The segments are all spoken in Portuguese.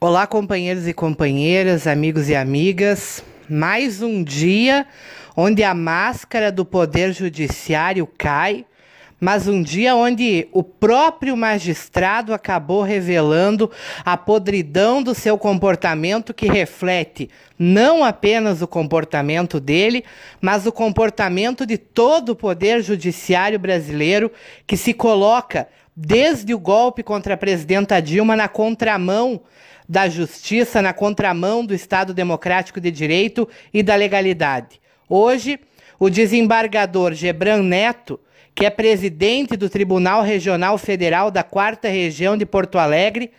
Olá, companheiros e companheiras, amigos e amigas. Mais um dia onde a máscara do Poder Judiciário cai, mas um dia onde o próprio magistrado acabou revelando a podridão do seu comportamento, que reflete não apenas o comportamento dele, mas o comportamento de todo o Poder Judiciário brasileiro que se coloca desde o golpe contra a presidenta Dilma na contramão da justiça, na contramão do Estado Democrático de Direito e da legalidade. Hoje, o desembargador Gebran Neto, que é presidente do Tribunal Regional Federal da Quarta Região de Porto Alegre,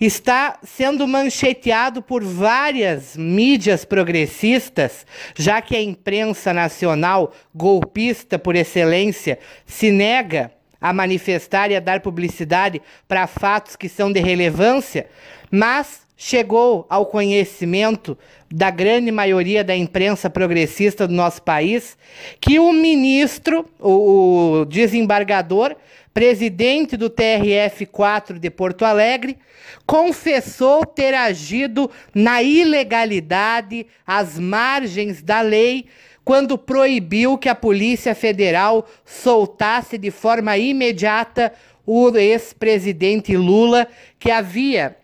está sendo mancheteado por várias mídias progressistas, já que a imprensa nacional golpista por excelência se nega a manifestar e a dar publicidade para fatos que são de relevância, mas chegou ao conhecimento da grande maioria da imprensa progressista do nosso país que o ministro, o, o desembargador, presidente do TRF4 de Porto Alegre, confessou ter agido na ilegalidade, às margens da lei, quando proibiu que a Polícia Federal soltasse de forma imediata o ex-presidente Lula, que havia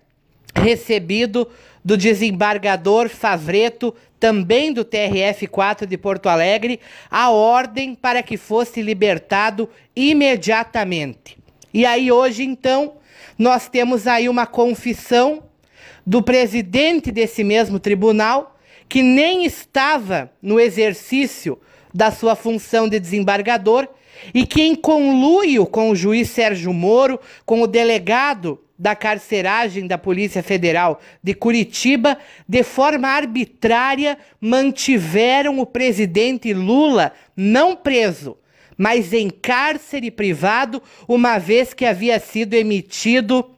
recebido do desembargador Favreto, também do TRF4 de Porto Alegre, a ordem para que fosse libertado imediatamente. E aí hoje então nós temos aí uma confissão do presidente desse mesmo tribunal que nem estava no exercício da sua função de desembargador e que, em conluio com o juiz Sérgio Moro, com o delegado da carceragem da Polícia Federal de Curitiba, de forma arbitrária, mantiveram o presidente Lula não preso, mas em cárcere privado, uma vez que havia sido emitido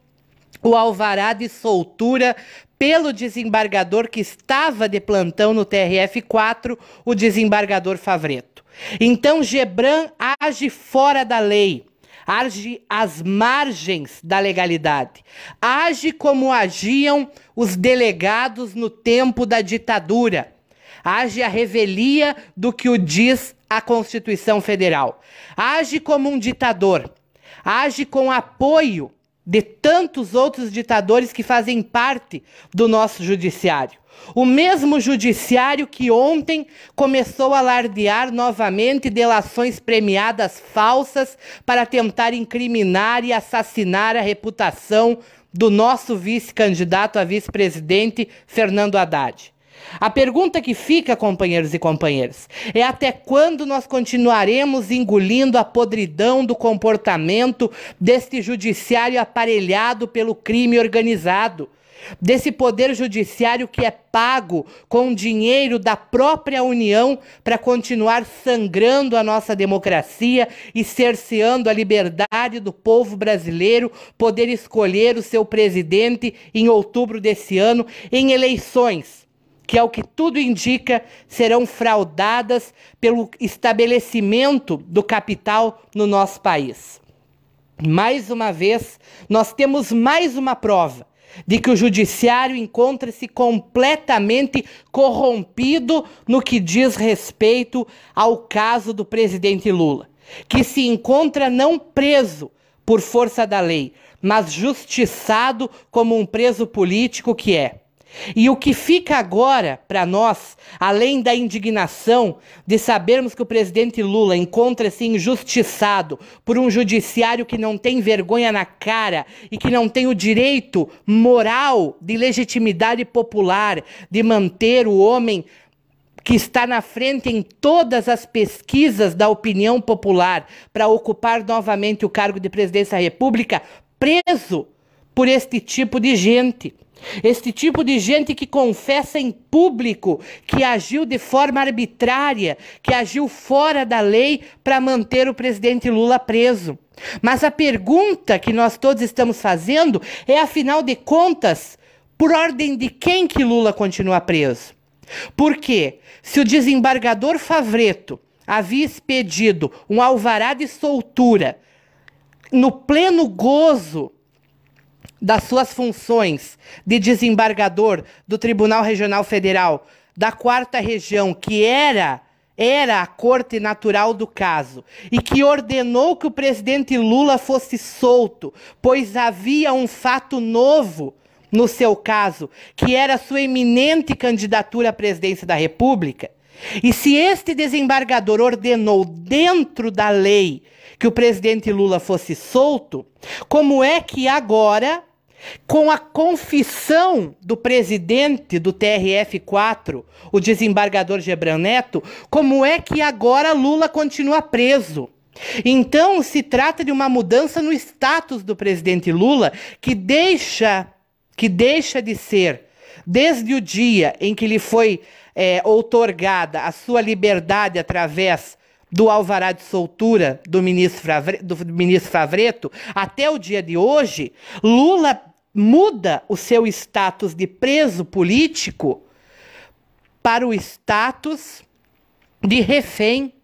o alvará de soltura pelo desembargador que estava de plantão no TRF-4, o desembargador Favreto. Então Gebran age fora da lei, age às margens da legalidade, age como agiam os delegados no tempo da ditadura, age à revelia do que o diz a Constituição Federal, age como um ditador, age com apoio de tantos outros ditadores que fazem parte do nosso judiciário. O mesmo judiciário que ontem começou a alardear novamente delações premiadas falsas para tentar incriminar e assassinar a reputação do nosso vice-candidato a vice-presidente, Fernando Haddad. A pergunta que fica, companheiros e companheiras, é até quando nós continuaremos engolindo a podridão do comportamento deste judiciário aparelhado pelo crime organizado? Desse poder judiciário que é pago com dinheiro da própria União para continuar sangrando a nossa democracia e cerceando a liberdade do povo brasileiro poder escolher o seu presidente em outubro desse ano em eleições que, ao que tudo indica, serão fraudadas pelo estabelecimento do capital no nosso país. Mais uma vez, nós temos mais uma prova de que o judiciário encontra-se completamente corrompido no que diz respeito ao caso do presidente Lula, que se encontra não preso por força da lei, mas justiçado como um preso político que é. E o que fica agora para nós, além da indignação de sabermos que o presidente Lula encontra-se injustiçado por um judiciário que não tem vergonha na cara e que não tem o direito moral de legitimidade popular de manter o homem que está na frente em todas as pesquisas da opinião popular para ocupar novamente o cargo de presidência da República, preso por este tipo de gente. Este tipo de gente que confessa em público que agiu de forma arbitrária, que agiu fora da lei para manter o presidente Lula preso. Mas a pergunta que nós todos estamos fazendo é, afinal de contas, por ordem de quem que Lula continua preso? Porque se o desembargador Favreto havia expedido um alvará de soltura no pleno gozo das suas funções de desembargador do Tribunal Regional Federal da Quarta Região, que era era a corte natural do caso e que ordenou que o presidente Lula fosse solto, pois havia um fato novo no seu caso, que era sua eminente candidatura à presidência da República. E se este desembargador ordenou dentro da lei que o presidente Lula fosse solto, como é que agora com a confissão do presidente do TRF4, o desembargador Gebran Neto, como é que agora Lula continua preso? Então, se trata de uma mudança no status do presidente Lula que deixa que deixa de ser desde o dia em que lhe foi é, outorgada a sua liberdade através do alvará de soltura do ministro, Favre, do ministro Favreto até o dia de hoje, Lula muda o seu status de preso político para o status de refém,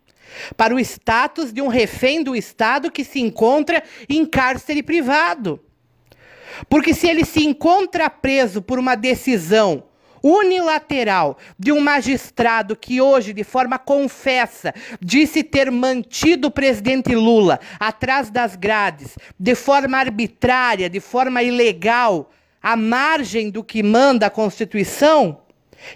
para o status de um refém do Estado que se encontra em cárcere privado. Porque se ele se encontra preso por uma decisão unilateral de um magistrado que hoje, de forma confessa, disse ter mantido o presidente Lula atrás das grades, de forma arbitrária, de forma ilegal, à margem do que manda a Constituição,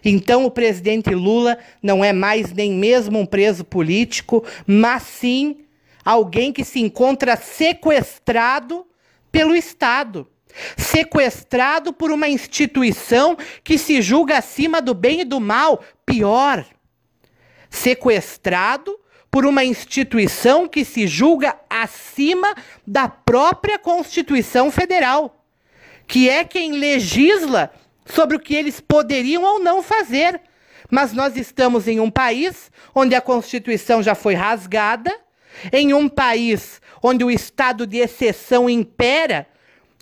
então o presidente Lula não é mais nem mesmo um preso político, mas sim alguém que se encontra sequestrado pelo Estado sequestrado por uma instituição que se julga acima do bem e do mal, pior, sequestrado por uma instituição que se julga acima da própria Constituição Federal, que é quem legisla sobre o que eles poderiam ou não fazer. Mas nós estamos em um país onde a Constituição já foi rasgada, em um país onde o estado de exceção impera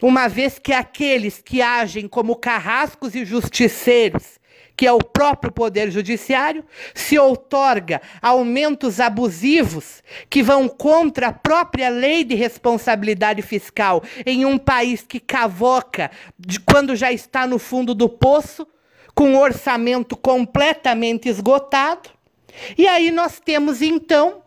uma vez que aqueles que agem como carrascos e justiceiros, que é o próprio Poder Judiciário, se outorga aumentos abusivos que vão contra a própria lei de responsabilidade fiscal em um país que cavoca de quando já está no fundo do poço, com um orçamento completamente esgotado. E aí nós temos então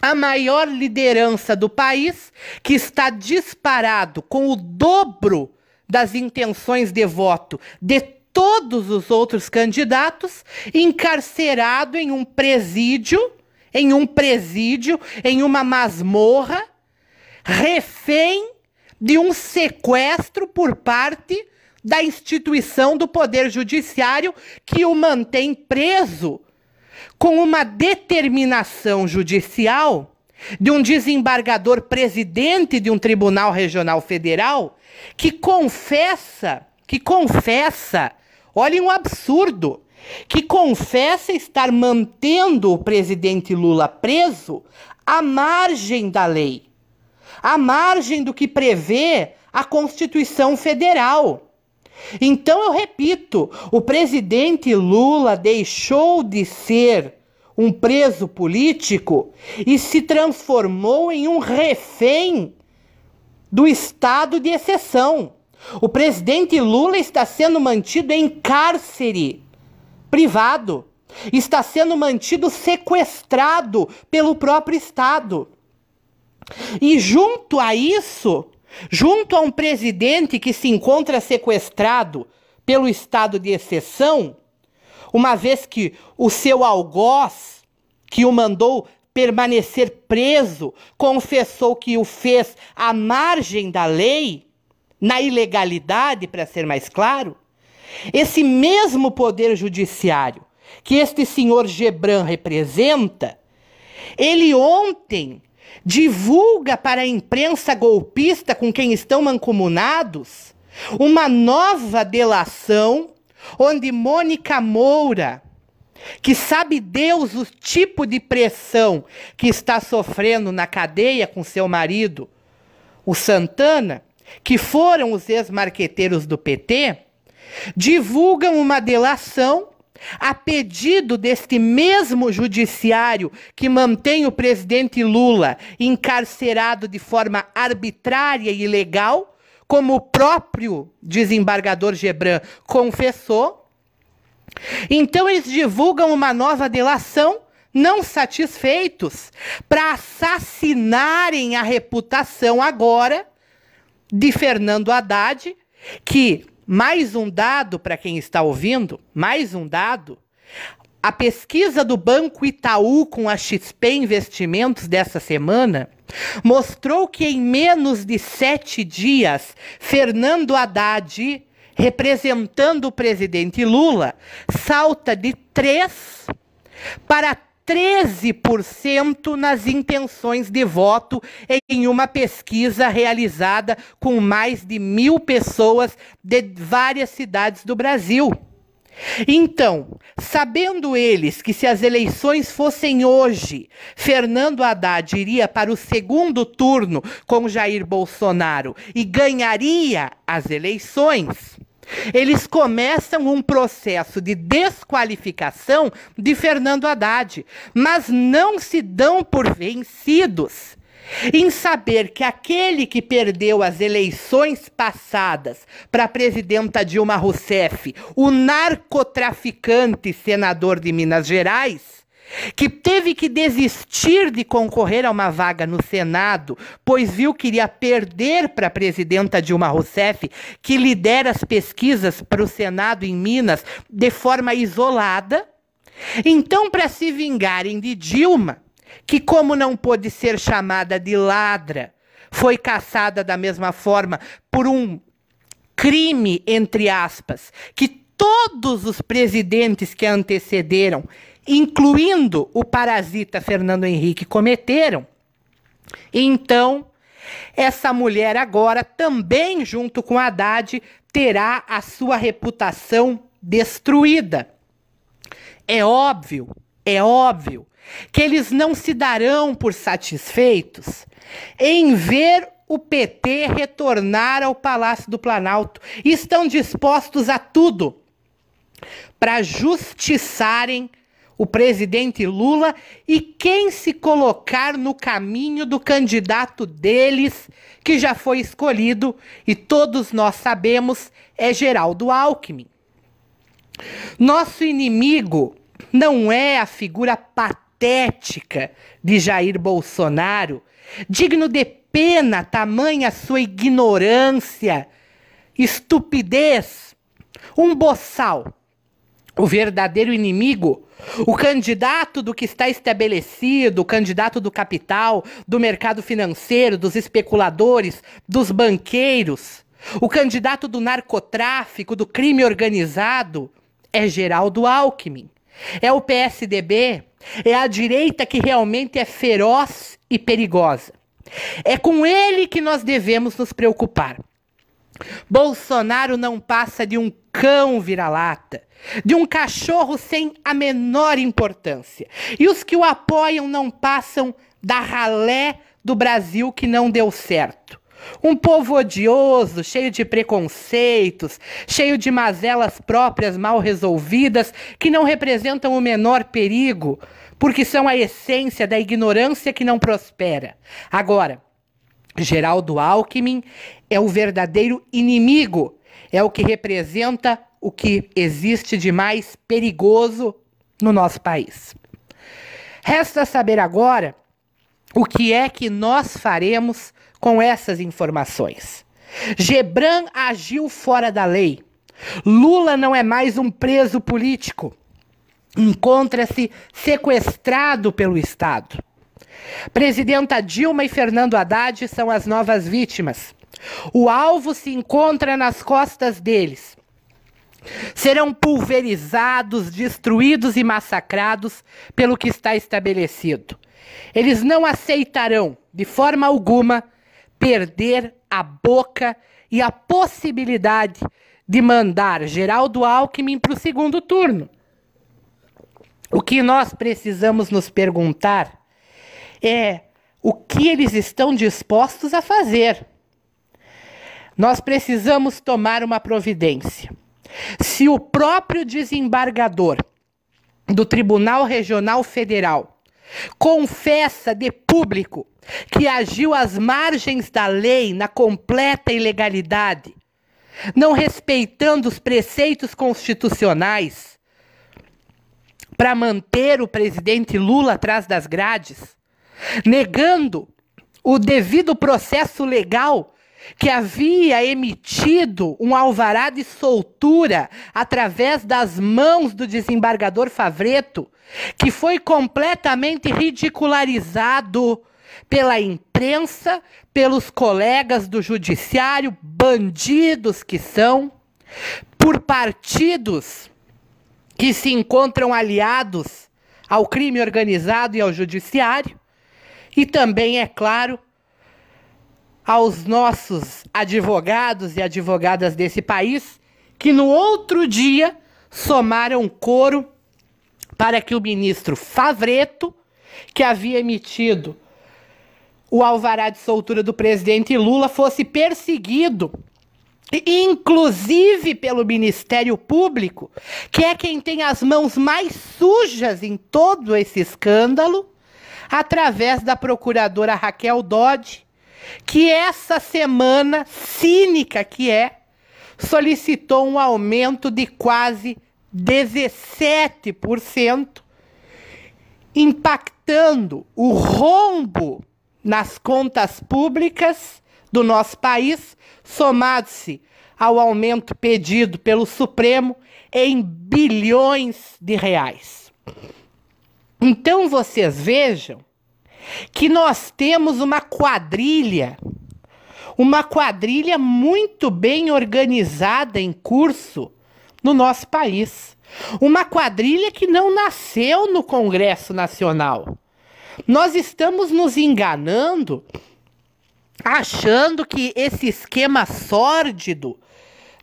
a maior liderança do país, que está disparado com o dobro das intenções de voto de todos os outros candidatos, encarcerado em um presídio, em um presídio, em uma masmorra, refém de um sequestro por parte da instituição do Poder Judiciário que o mantém preso com uma determinação judicial de um desembargador presidente de um tribunal regional federal que confessa, que confessa, olhem um absurdo, que confessa estar mantendo o presidente Lula preso à margem da lei, à margem do que prevê a Constituição Federal. Então eu repito: o presidente Lula deixou de ser um preso político e se transformou em um refém do estado de exceção. O presidente Lula está sendo mantido em cárcere privado, está sendo mantido sequestrado pelo próprio Estado. E junto a isso, junto a um presidente que se encontra sequestrado pelo estado de exceção, uma vez que o seu algoz, que o mandou permanecer preso, confessou que o fez à margem da lei, na ilegalidade, para ser mais claro, esse mesmo poder judiciário que este senhor Gebran representa, ele ontem divulga para a imprensa golpista com quem estão mancomunados uma nova delação onde Mônica Moura, que sabe Deus o tipo de pressão que está sofrendo na cadeia com seu marido, o Santana, que foram os ex-marqueteiros do PT, divulgam uma delação a pedido deste mesmo judiciário que mantém o presidente Lula encarcerado de forma arbitrária e ilegal, como o próprio desembargador Gebran confessou. Então eles divulgam uma nova delação, não satisfeitos, para assassinarem a reputação agora de Fernando Haddad, que mais um dado para quem está ouvindo, mais um dado. A pesquisa do Banco Itaú com a XP Investimentos dessa semana mostrou que em menos de sete dias, Fernando Haddad, representando o presidente Lula, salta de 3 para 13% nas intenções de voto em uma pesquisa realizada com mais de mil pessoas de várias cidades do Brasil. Então, sabendo eles que se as eleições fossem hoje, Fernando Haddad iria para o segundo turno com Jair Bolsonaro e ganharia as eleições, eles começam um processo de desqualificação de Fernando Haddad, mas não se dão por vencidos em saber que aquele que perdeu as eleições passadas para a presidenta Dilma Rousseff, o narcotraficante senador de Minas Gerais, que teve que desistir de concorrer a uma vaga no Senado, pois viu que iria perder para a presidenta Dilma Rousseff, que lidera as pesquisas para o Senado em Minas de forma isolada. Então, para se vingarem de Dilma, que, como não pôde ser chamada de ladra, foi caçada da mesma forma por um crime, entre aspas, que todos os presidentes que a antecederam incluindo o parasita Fernando Henrique, cometeram, então essa mulher agora também, junto com Haddad, terá a sua reputação destruída. É óbvio, é óbvio que eles não se darão por satisfeitos em ver o PT retornar ao Palácio do Planalto. Estão dispostos a tudo para justiçarem o presidente Lula e quem se colocar no caminho do candidato deles, que já foi escolhido e todos nós sabemos é Geraldo Alckmin. Nosso inimigo não é a figura patética de Jair Bolsonaro, digno de pena tamanha sua ignorância, estupidez, um boçal o verdadeiro inimigo, o candidato do que está estabelecido, o candidato do capital, do mercado financeiro, dos especuladores, dos banqueiros, o candidato do narcotráfico, do crime organizado, é Geraldo Alckmin. É o PSDB, é a direita que realmente é feroz e perigosa. É com ele que nós devemos nos preocupar. Bolsonaro não passa de um cão vira-lata, de um cachorro sem a menor importância. E os que o apoiam não passam da ralé do Brasil que não deu certo. Um povo odioso, cheio de preconceitos, cheio de mazelas próprias mal resolvidas, que não representam o menor perigo, porque são a essência da ignorância que não prospera. Agora, Geraldo Alckmin é o verdadeiro inimigo, é o que representa o que existe de mais perigoso no nosso país. Resta saber agora o que é que nós faremos com essas informações. Gebran agiu fora da lei. Lula não é mais um preso político. Encontra-se sequestrado pelo Estado. Presidenta Dilma e Fernando Haddad são as novas vítimas. O alvo se encontra nas costas deles. Serão pulverizados, destruídos e massacrados pelo que está estabelecido. Eles não aceitarão, de forma alguma, perder a boca e a possibilidade de mandar Geraldo Alckmin para o segundo turno. O que nós precisamos nos perguntar é o que eles estão dispostos a fazer. Nós precisamos tomar uma providência. Se o próprio desembargador do Tribunal Regional Federal confessa de público que agiu às margens da lei na completa ilegalidade, não respeitando os preceitos constitucionais para manter o presidente Lula atrás das grades, negando o devido processo legal que havia emitido um alvará de soltura através das mãos do desembargador Favreto, que foi completamente ridicularizado pela imprensa, pelos colegas do judiciário, bandidos que são, por partidos que se encontram aliados ao crime organizado e ao judiciário, e também, é claro, aos nossos advogados e advogadas desse país, que no outro dia somaram coro para que o ministro Favreto, que havia emitido o alvará de soltura do presidente Lula, fosse perseguido inclusive pelo Ministério Público, que é quem tem as mãos mais sujas em todo esse escândalo, através da procuradora Raquel Dodge, que essa semana cínica que é, solicitou um aumento de quase 17%, impactando o rombo nas contas públicas do nosso país, somado-se ao aumento pedido pelo Supremo em bilhões de reais. Então vocês vejam que nós temos uma quadrilha, uma quadrilha muito bem organizada em curso no nosso país. Uma quadrilha que não nasceu no Congresso Nacional. Nós estamos nos enganando, achando que esse esquema sórdido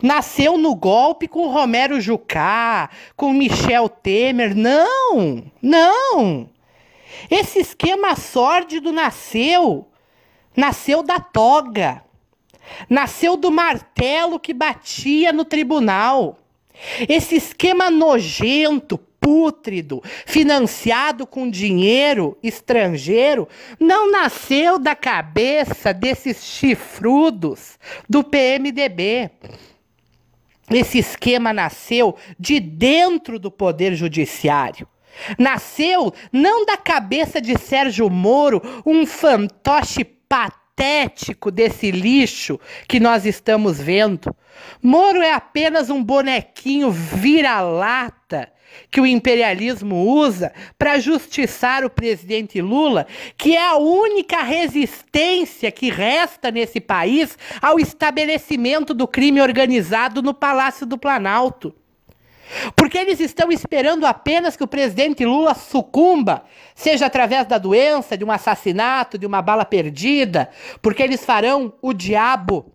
nasceu no golpe com Romero Jucá, com Michel Temer. Não! Não! Esse esquema sórdido nasceu. Nasceu da toga. Nasceu do martelo que batia no tribunal. Esse esquema nojento, pútrido, financiado com dinheiro estrangeiro, não nasceu da cabeça desses chifrudos do PMDB. Esse esquema nasceu de dentro do Poder Judiciário. Nasceu não da cabeça de Sérgio Moro, um fantoche patético desse lixo que nós estamos vendo. Moro é apenas um bonequinho vira-lata que o imperialismo usa para justiçar o presidente Lula, que é a única resistência que resta nesse país ao estabelecimento do crime organizado no Palácio do Planalto. Porque eles estão esperando apenas que o presidente Lula sucumba, seja através da doença, de um assassinato, de uma bala perdida, porque eles farão o diabo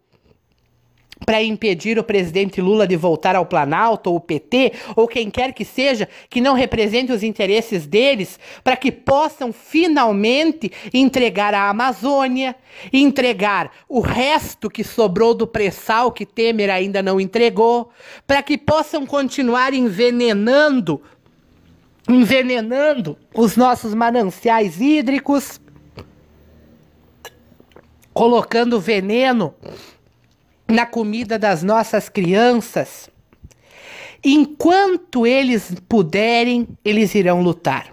para impedir o presidente Lula de voltar ao Planalto ou o PT ou quem quer que seja que não represente os interesses deles, para que possam finalmente entregar a Amazônia, entregar o resto que sobrou do pré-sal que Temer ainda não entregou, para que possam continuar envenenando envenenando os nossos mananciais hídricos, colocando veneno na comida das nossas crianças. Enquanto eles puderem, eles irão lutar.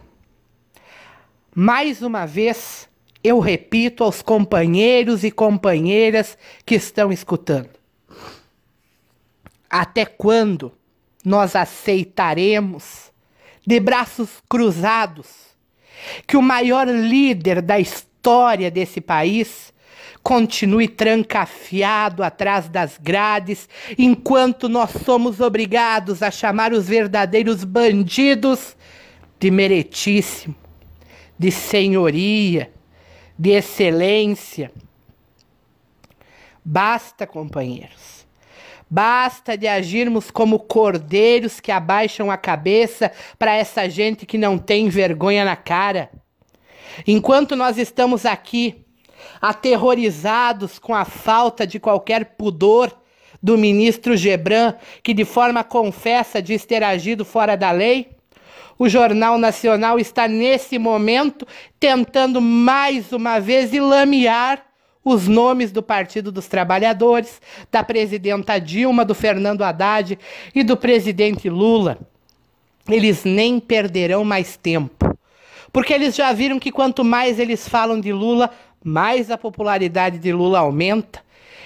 Mais uma vez, eu repito aos companheiros e companheiras que estão escutando: até quando nós aceitaremos, de braços cruzados, que o maior líder da história desse país continue trancafiado atrás das grades, enquanto nós somos obrigados a chamar os verdadeiros bandidos de meritíssimo, de senhoria, de excelência. Basta, companheiros. Basta de agirmos como cordeiros que abaixam a cabeça para essa gente que não tem vergonha na cara. Enquanto nós estamos aqui, aterrorizados com a falta de qualquer pudor do ministro Gebran, que de forma confessa diz ter agido fora da lei? O Jornal Nacional está nesse momento tentando mais uma vez ilamear os nomes do Partido dos Trabalhadores, da presidenta Dilma, do Fernando Haddad e do presidente Lula. Eles nem perderão mais tempo, porque eles já viram que quanto mais eles falam de Lula, mais a popularidade de Lula aumenta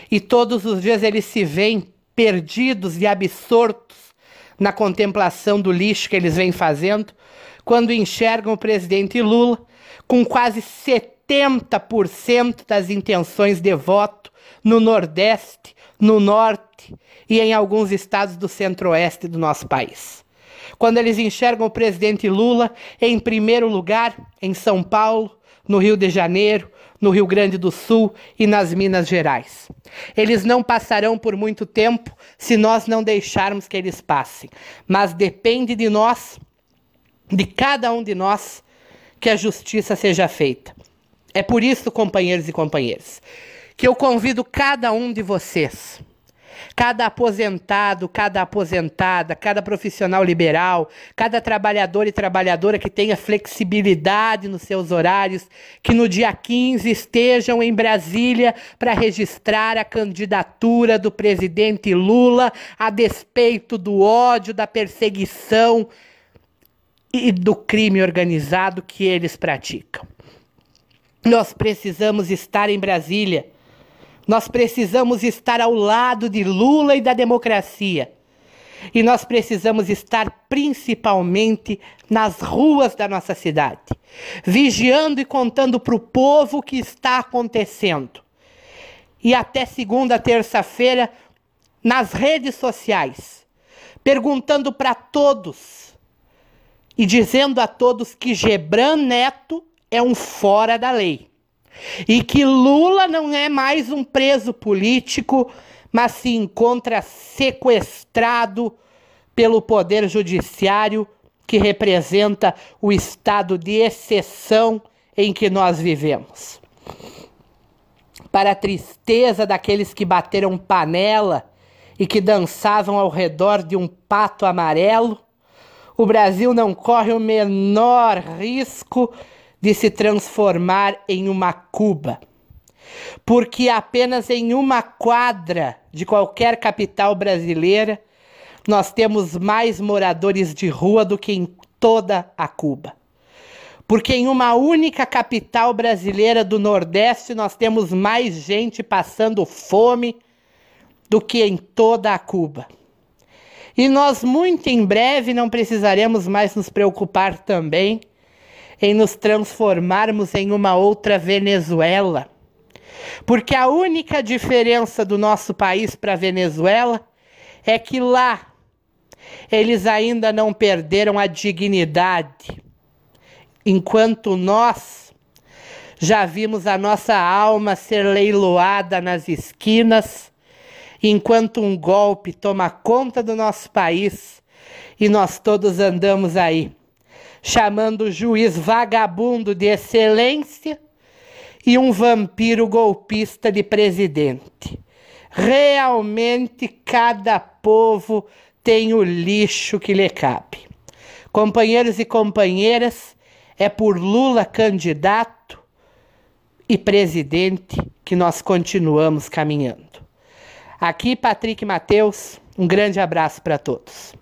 e todos os dias eles se veem perdidos e absortos na contemplação do lixo que eles vêm fazendo, quando enxergam o presidente Lula com quase 70% das intenções de voto no Nordeste, no Norte e em alguns estados do Centro-Oeste do nosso país. Quando eles enxergam o presidente Lula em primeiro lugar em São Paulo, no Rio de Janeiro, no Rio Grande do Sul e nas Minas Gerais. Eles não passarão por muito tempo se nós não deixarmos que eles passem, mas depende de nós, de cada um de nós, que a justiça seja feita. É por isso, companheiros e companheiras, que eu convido cada um de vocês Cada aposentado, cada aposentada, cada profissional liberal, cada trabalhador e trabalhadora que tenha flexibilidade nos seus horários, que no dia 15 estejam em Brasília para registrar a candidatura do presidente Lula a despeito do ódio, da perseguição e do crime organizado que eles praticam. Nós precisamos estar em Brasília nós precisamos estar ao lado de Lula e da democracia. E nós precisamos estar principalmente nas ruas da nossa cidade, vigiando e contando para o povo o que está acontecendo. E até segunda, terça-feira, nas redes sociais, perguntando para todos e dizendo a todos que Gebran Neto é um fora da lei. E que Lula não é mais um preso político, mas se encontra sequestrado pelo poder judiciário que representa o estado de exceção em que nós vivemos. Para a tristeza daqueles que bateram panela e que dançavam ao redor de um pato amarelo, o Brasil não corre o menor risco de se transformar em uma Cuba. Porque apenas em uma quadra de qualquer capital brasileira nós temos mais moradores de rua do que em toda a Cuba. Porque em uma única capital brasileira do Nordeste nós temos mais gente passando fome do que em toda a Cuba. E nós muito em breve não precisaremos mais nos preocupar também em nos transformarmos em uma outra Venezuela. Porque a única diferença do nosso país para a Venezuela é que lá eles ainda não perderam a dignidade, enquanto nós já vimos a nossa alma ser leiloada nas esquinas, enquanto um golpe toma conta do nosso país e nós todos andamos aí chamando o juiz vagabundo de excelência e um vampiro golpista de presidente. Realmente cada povo tem o lixo que lhe cabe. Companheiros e companheiras, é por Lula candidato e presidente que nós continuamos caminhando. Aqui, Patrick Mateus, um grande abraço para todos.